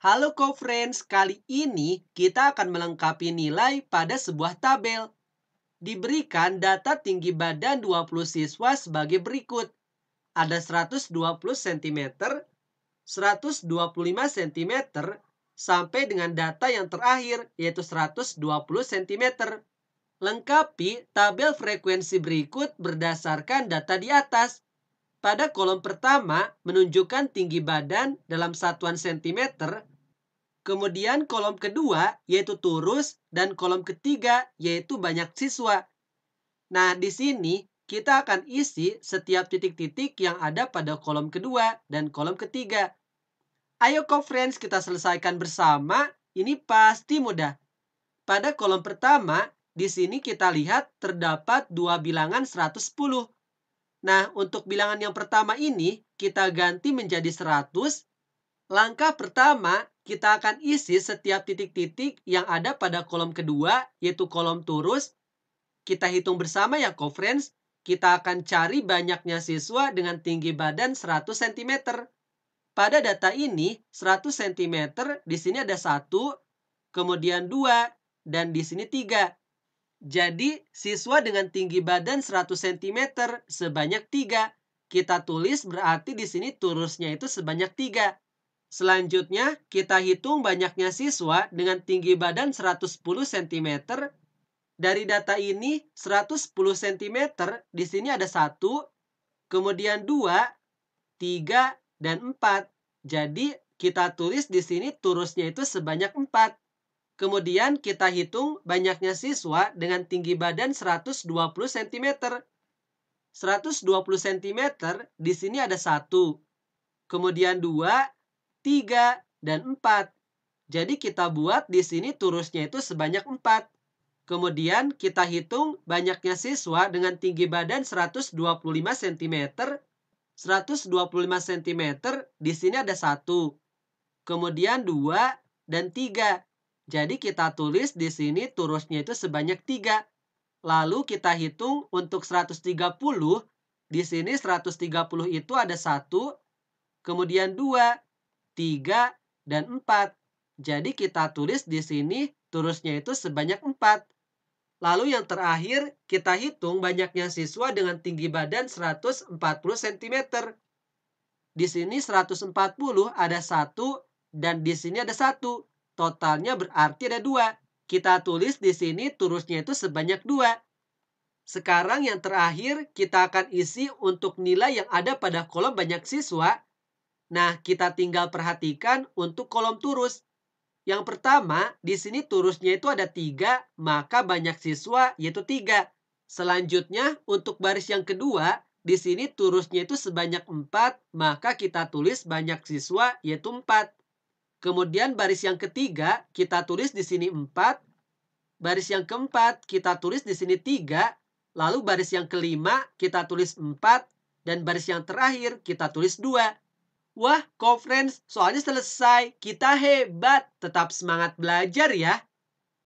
Halo co-friends, kali ini kita akan melengkapi nilai pada sebuah tabel. Diberikan data tinggi badan 20 siswa sebagai berikut. Ada 120 cm, 125 cm, sampai dengan data yang terakhir yaitu 120 cm. Lengkapi tabel frekuensi berikut berdasarkan data di atas. Pada kolom pertama menunjukkan tinggi badan dalam satuan sentimeter Kemudian kolom kedua yaitu turus dan kolom ketiga yaitu banyak siswa. Nah, di sini kita akan isi setiap titik-titik yang ada pada kolom kedua dan kolom ketiga. Ayo kau friends kita selesaikan bersama, ini pasti mudah. Pada kolom pertama, di sini kita lihat terdapat dua bilangan 110. Nah, untuk bilangan yang pertama ini, kita ganti menjadi 100. Langkah pertama, kita akan isi setiap titik-titik yang ada pada kolom kedua, yaitu kolom turus. Kita hitung bersama ya, co-friends. Kita akan cari banyaknya siswa dengan tinggi badan 100 cm. Pada data ini, 100 cm di sini ada 1, kemudian 2, dan di sini 3. Jadi, siswa dengan tinggi badan 100 cm sebanyak 3. Kita tulis berarti di sini turusnya itu sebanyak 3 Selanjutnya, kita hitung banyaknya siswa dengan tinggi badan 110 cm. Dari data ini, 110 cm di sini ada 1, kemudian 2, 3, dan 4. Jadi, kita tulis di sini turusnya itu sebanyak 4. Kemudian kita hitung banyaknya siswa dengan tinggi badan 120 cm. 120 cm di sini ada 1, kemudian 2, 3, dan 4. Jadi kita buat di sini turusnya itu sebanyak 4. Kemudian kita hitung banyaknya siswa dengan tinggi badan 125 cm. 125 cm di sini ada 1. Kemudian 2 dan 3. Jadi kita tulis di sini turusnya itu sebanyak 3. Lalu kita hitung untuk 130, di sini 130 itu ada 1, kemudian 2, 3, dan 4. Jadi kita tulis di sini turusnya itu sebanyak 4. Lalu yang terakhir, kita hitung banyaknya siswa dengan tinggi badan 140 cm. Di sini 140 ada 1 dan di sini ada 1. Totalnya berarti ada 2. Kita tulis di sini turusnya itu sebanyak 2. Sekarang yang terakhir, kita akan isi untuk nilai yang ada pada kolom banyak siswa Nah, kita tinggal perhatikan untuk kolom turus. Yang pertama, di sini turusnya itu ada tiga, maka banyak siswa yaitu tiga. Selanjutnya, untuk baris yang kedua, di sini turusnya itu sebanyak empat, maka kita tulis banyak siswa yaitu empat. Kemudian baris yang ketiga, kita tulis di sini empat. Baris yang keempat, kita tulis di sini tiga. Lalu baris yang kelima, kita tulis empat. Dan baris yang terakhir, kita tulis dua. Wah, conference soalnya selesai. Kita hebat. Tetap semangat belajar ya.